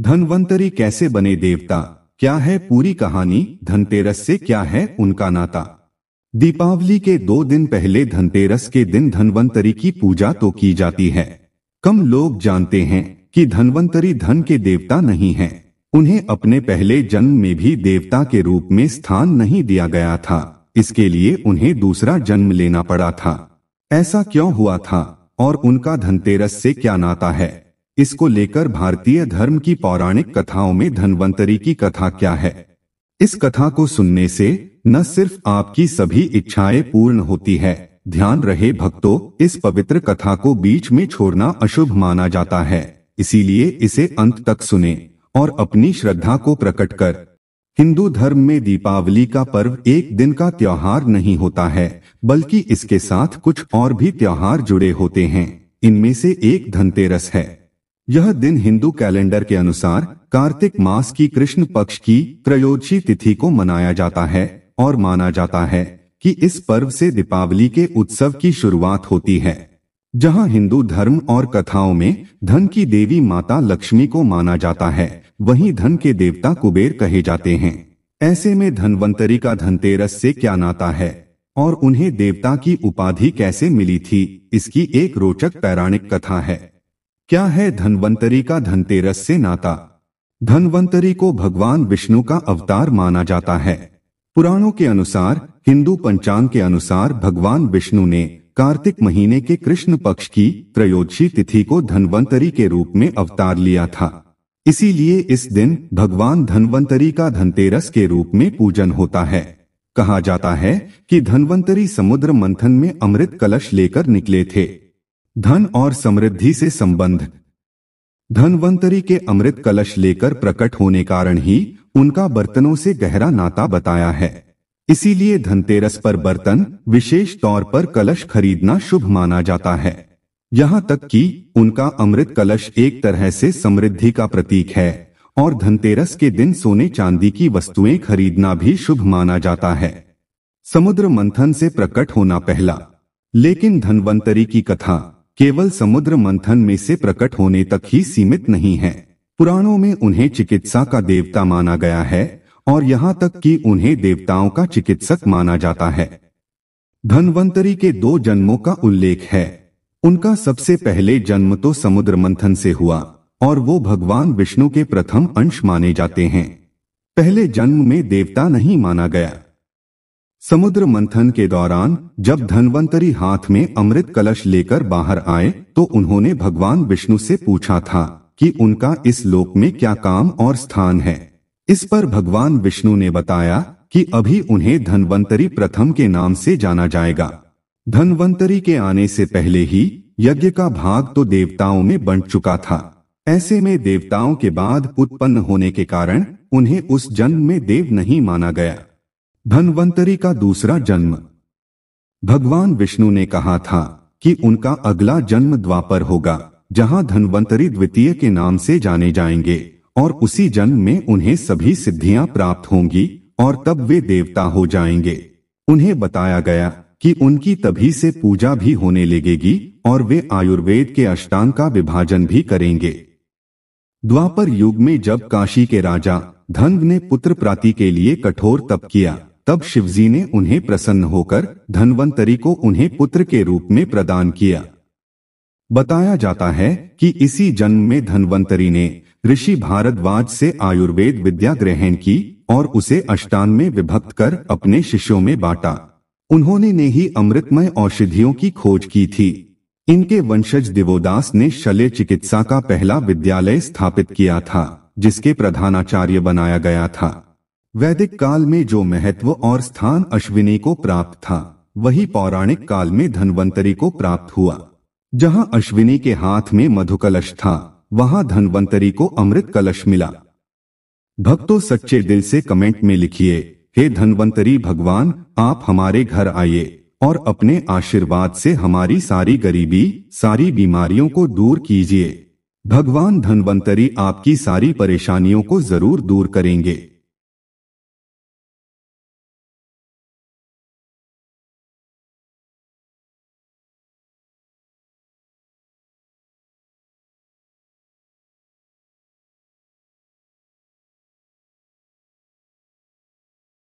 धनवंतरी कैसे बने देवता क्या है पूरी कहानी धनतेरस से क्या है उनका नाता दीपावली के दो दिन पहले धनतेरस के दिन धनवंतरी की पूजा तो की जाती है कम लोग जानते हैं कि धनवंतरी धन के देवता नहीं हैं। उन्हें अपने पहले जन्म में भी देवता के रूप में स्थान नहीं दिया गया था इसके लिए उन्हें दूसरा जन्म लेना पड़ा था ऐसा क्यों हुआ था और उनका धनतेरस से क्या नाता है इसको लेकर भारतीय धर्म की पौराणिक कथाओं में धनवंतरी की कथा क्या है इस कथा को सुनने से न सिर्फ आपकी सभी इच्छाएं पूर्ण होती है ध्यान रहे भक्तों इस पवित्र कथा को बीच में छोड़ना अशुभ माना जाता है इसीलिए इसे अंत तक सुने और अपनी श्रद्धा को प्रकट कर हिंदू धर्म में दीपावली का पर्व एक दिन का त्योहार नहीं होता है बल्कि इसके साथ कुछ और भी त्योहार जुड़े होते हैं इनमें से एक धनतेरस है यह दिन हिंदू कैलेंडर के अनुसार कार्तिक मास की कृष्ण पक्ष की त्रयोदशी तिथि को मनाया जाता है और माना जाता है कि इस पर्व से दीपावली के उत्सव की शुरुआत होती है जहां हिंदू धर्म और कथाओं में धन की देवी माता लक्ष्मी को माना जाता है वहीं धन के देवता कुबेर कहे जाते हैं ऐसे में धनवंतरी का धनतेरस से क्या नाता है और उन्हें देवता की उपाधि कैसे मिली थी इसकी एक रोचक पैराणिक कथा है क्या है धनवंतरी का धनतेरस से नाता धनवंतरी को भगवान विष्णु का अवतार माना जाता है पुराणों के अनुसार हिंदू पंचांग के अनुसार भगवान विष्णु ने कार्तिक महीने के कृष्ण पक्ष की त्रयोदशी तिथि को धनवंतरी के रूप में अवतार लिया था इसीलिए इस दिन भगवान धनवंतरी का धनतेरस के रूप में पूजन होता है कहा जाता है कि धनवंतरी समुद्र मंथन में अमृत कलश लेकर निकले थे धन और समृद्धि से संबंध धनवंतरी के अमृत कलश लेकर प्रकट होने कारण ही उनका बर्तनों से गहरा नाता बताया है इसीलिए धनतेरस पर बर्तन विशेष तौर पर कलश खरीदना शुभ माना जाता है यहाँ तक कि उनका अमृत कलश एक तरह से समृद्धि का प्रतीक है और धनतेरस के दिन सोने चांदी की वस्तुएं खरीदना भी शुभ माना जाता है समुद्र मंथन से प्रकट होना पहला लेकिन धनवंतरी की कथा केवल समुद्र मंथन में से प्रकट होने तक ही सीमित नहीं है पुराणों में उन्हें चिकित्सा का देवता माना गया है और यहाँ तक कि उन्हें देवताओं का चिकित्सक माना जाता है धनवंतरी के दो जन्मों का उल्लेख है उनका सबसे पहले जन्म तो समुद्र मंथन से हुआ और वो भगवान विष्णु के प्रथम अंश माने जाते हैं पहले जन्म में देवता नहीं माना गया समुद्र मंथन के दौरान जब धनवंतरी हाथ में अमृत कलश लेकर बाहर आए तो उन्होंने भगवान विष्णु से पूछा था कि उनका इस लोक में क्या काम और स्थान है इस पर भगवान विष्णु ने बताया कि अभी उन्हें धनवंतरी प्रथम के नाम से जाना जाएगा धनवंतरी के आने से पहले ही यज्ञ का भाग तो देवताओं में बंट चुका था ऐसे में देवताओं के बाद उत्पन्न होने के कारण उन्हें उस जन्म में देव नहीं माना गया धनवंतरी का दूसरा जन्म भगवान विष्णु ने कहा था कि उनका अगला जन्म द्वापर होगा जहां धनवंतरी द्वितीय के नाम से जाने जाएंगे और उसी जन्म में उन्हें सभी सिद्धियां प्राप्त होंगी और तब वे देवता हो जाएंगे उन्हें बताया गया कि उनकी तभी से पूजा भी होने लगेगी और वे आयुर्वेद के अष्टांग का विभाजन भी करेंगे द्वापर युग में जब काशी के राजा धन ने पुत्र प्राति के लिए कठोर तप किया तब शिवजी ने उन्हें प्रसन्न होकर धनवंतरी को उन्हें पुत्र के रूप में प्रदान किया बताया जाता है कि इसी जन्म में धनवंतरी ने ऋषि भारद्वाज से आयुर्वेद विद्या ग्रहण की और उसे अष्टान में विभक्त कर अपने शिष्यों में बांटा उन्होंने ने ही अमृतमय औषधियों की खोज की थी इनके वंशज देवोदास ने शल्य चिकित्सा का पहला विद्यालय स्थापित किया था जिसके प्रधानाचार्य बनाया गया था वैदिक काल में जो महत्व और स्थान अश्विनी को प्राप्त था वही पौराणिक काल में धनवंतरी को प्राप्त हुआ जहां अश्विनी के हाथ में मधुकलश था वहां धनवंतरी को अमृत कलश मिला भक्तों सच्चे दिल से कमेंट में लिखिए हे धनवंतरी भगवान आप हमारे घर आइए और अपने आशीर्वाद से हमारी सारी गरीबी सारी बीमारियों को दूर कीजिए भगवान धनवंतरी आपकी सारी परेशानियों को जरूर दूर करेंगे